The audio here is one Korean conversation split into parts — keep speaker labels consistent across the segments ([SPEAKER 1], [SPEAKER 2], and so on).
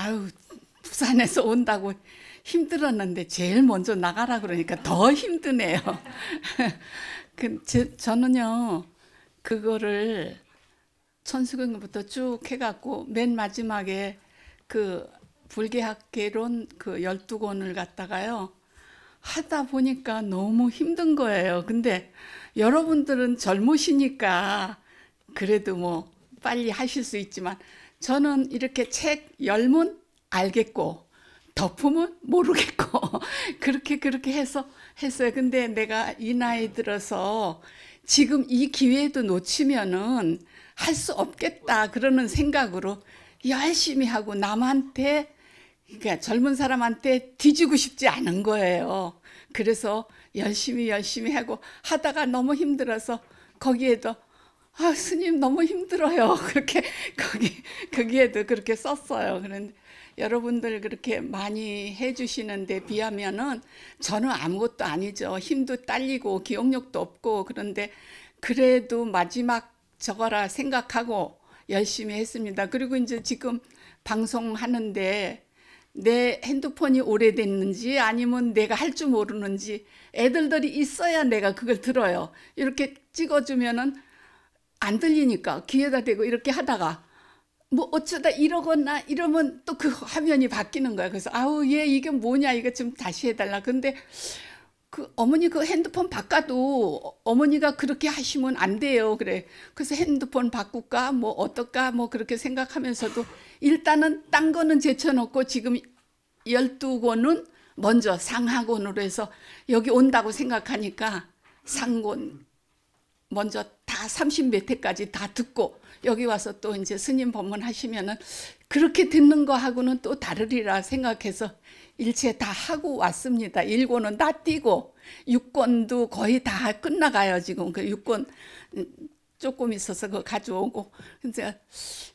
[SPEAKER 1] 아유 부산에서 온다고 힘들었는데 제일 먼저 나가라 그러니까 더 힘드네요. 그 제, 저는요 그거를 천수경부터 쭉 해갖고 맨 마지막에 그 불계학개론 그 열두 권을 갖다가요 하다 보니까 너무 힘든 거예요. 근데 여러분들은 젊으시니까 그래도 뭐 빨리 하실 수 있지만 저는 이렇게 책 열문 알겠고 덮으면 모르겠고 그렇게 그렇게 해서 했어요. 근데 내가 이 나이 들어서 지금 이 기회도 놓치면은 할 수 없겠다 그러는 생각으로 열심히 하고 남한테 그러니까 젊은 사람한테 뒤지고 싶지 않은 거예요. 그래서 열심히 열심히 하고 하다가 너무 힘들어서 거기에도 아, 스님 너무 힘들어요. 그렇게 거기 거기에도 그렇게 썼어요. 그런데 여러분들 그렇게 많이 해주시는데 비하면은 저는 아무것도 아니죠. 힘도 딸리고 기억력도 없고 그런데 그래도 마지막 저거라 생각하고 열심히 했습니다. 그리고 이제 지금 방송하는데 내 핸드폰이 오래됐는지 아니면 내가 할 줄 모르는지 애들들이 있어야 내가 그걸 들어요. 이렇게 찍어주면은 안 들리니까 귀에다 대고 이렇게 하다가 뭐 어쩌다 이러거나 이러면 또 그 화면이 바뀌는 거야. 그래서 아우 얘 이게 뭐냐 이거 좀 다시 해달라. 근데 그 어머니 그 핸드폰 바꿔도 어머니가 그렇게 하시면 안 돼요. 그래. 그래서 핸드폰 바꿀까 뭐 어떨까 뭐 그렇게 생각하면서도 일단은 딴 거는 제쳐놓고 지금 12권은 먼저 상하권으로 해서 여기 온다고 생각하니까 상권 먼저 30몇 회까지 다 듣고 여기 와서 또 이제 스님 법문 하시면은 그렇게 듣는 거하고는 또 다르리라 생각해서 일체 다 하고 왔습니다. 1권은다띄고6권도 거의 다 끝나가요 지금 그6권 조금 있어서 그거 가져오고 이제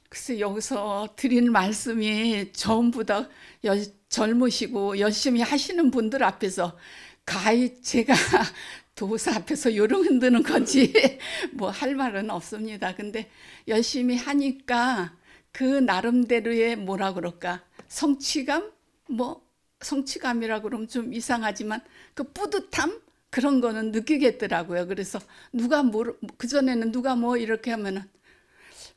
[SPEAKER 1] 글쎄 여기서 드린 말씀이 전부 다 여, 젊으시고 열심히 하시는 분들 앞에서 가히 제가 도사 앞에서 요런 흔드는 거지뭐 할 말은 없습니다. 근데 열심히 하니까 그 나름대로의 뭐라 그럴까 성취감 뭐 성취감이라 그러면 좀 이상하지만 그 뿌듯함 그런 거는 느끼겠더라고요. 그래서 누가 뭐 그 전에는 누가 뭐 이렇게 하면은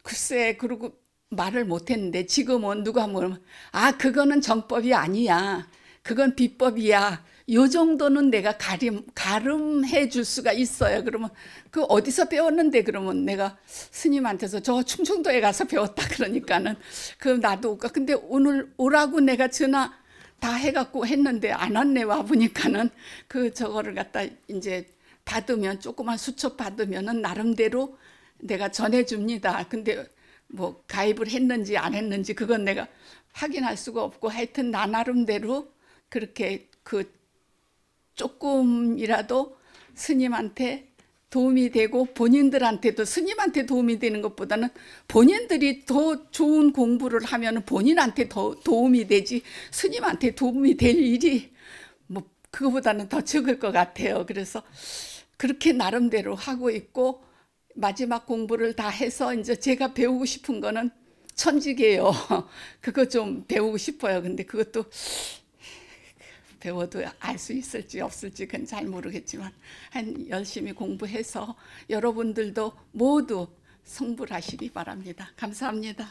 [SPEAKER 1] 글쎄 그러고 말을 못했는데 지금은 누가 뭐 아 그거는 정법이 아니야. 그건 비법이야. 요 정도는 내가 가림, 가름해 줄 수가 있어요. 그러면 그 어디서 배웠는데 그러면 내가 스님한테서 저 충청도에 가서 배웠다 그러니까는 그 나도 올까. 그 근데 오늘 오라고 내가 전화 다 해갖고 했는데 안 왔네 와보니까는 그 저거를 갖다 이제 받으면 조그만 수첩 받으면은 나름대로 내가 전해줍니다. 근데 뭐 가입을 했는지 안 했는지 그건 내가 확인할 수가 없고 하여튼 나 나름대로 그렇게 그 조금이라도 스님한테 도움이 되고 본인들한테도 스님한테 도움이 되는 것보다는 본인들이 더 좋은 공부를 하면 본인한테 더 도움이 되지 스님한테 도움이 될 일이 뭐 그거보다는 더 적을 것 같아요. 그래서 그렇게 나름대로 하고 있고 마지막 공부를 다 해서 이제 제가 배우고 싶은 거는 천직이에요. 그거 좀 배우고 싶어요. 근데 그것도 배워도 알 수 있을지 없을지 그건 잘 모르겠지만 한 열심히 공부해서 여러분들도 모두 성불하시기 바랍니다. 감사합니다.